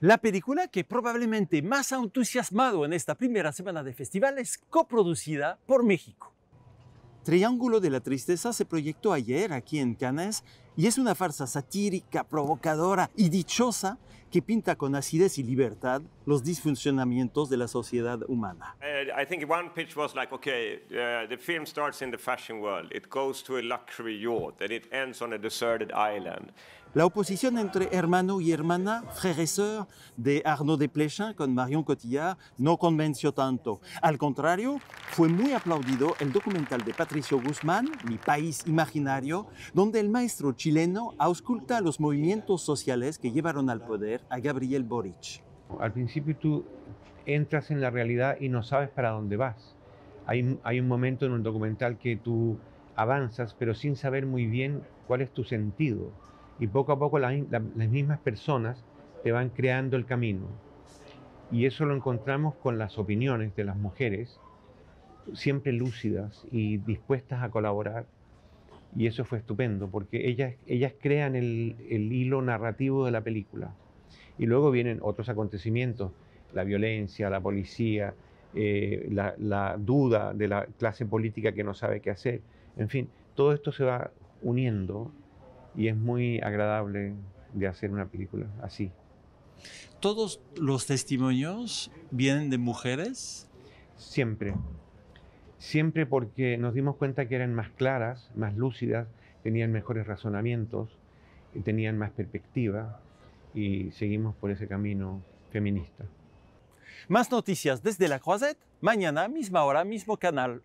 La película que probablemente más ha entusiasmado en esta primera semana de festival es coproducida por México. Triángulo de la Tristeza se proyectó ayer aquí en Cannes y es una farsa satírica, provocadora y dichosa que pinta con acidez y libertad los disfuncionamientos de la sociedad humana. a La oposición entre hermano y hermana, frère et sœur, de Arnaud Desplechin con Marion Cotillard no convenció tanto. Al contrario, fue muy aplaudido el documental de Patricio Guzmán, Mi País Imaginario, donde el maestro chino chileno ausculta los movimientos sociales que llevaron al poder a Gabriel Boric. Al principio tú entras en la realidad y no sabes para dónde vas. Hay, un momento en un documental que tú avanzas, pero sin saber muy bien cuál es tu sentido. Y poco a poco las mismas personas te van creando el camino. Y eso lo encontramos con las opiniones de las mujeres, siempre lúcidas y dispuestas a colaborar y eso fue estupendo, porque ellas, ellas crean el, hilo narrativo de la película. Y luego vienen otros acontecimientos, la violencia, la policía, eh, la, duda de la clase política que no sabe qué hacer. En fin, todo esto se va uniendo y es muy agradable de hacer una película así. ¿Todos los testimonios vienen de mujeres? Siempre, siempre porque nos dimos cuenta que eran más claras, más lúcidas, tenían mejores razonamientos, tenían más perspectiva y seguimos por ese camino feminista. Más noticias desde la Croisette, mañana, misma hora, mismo canal.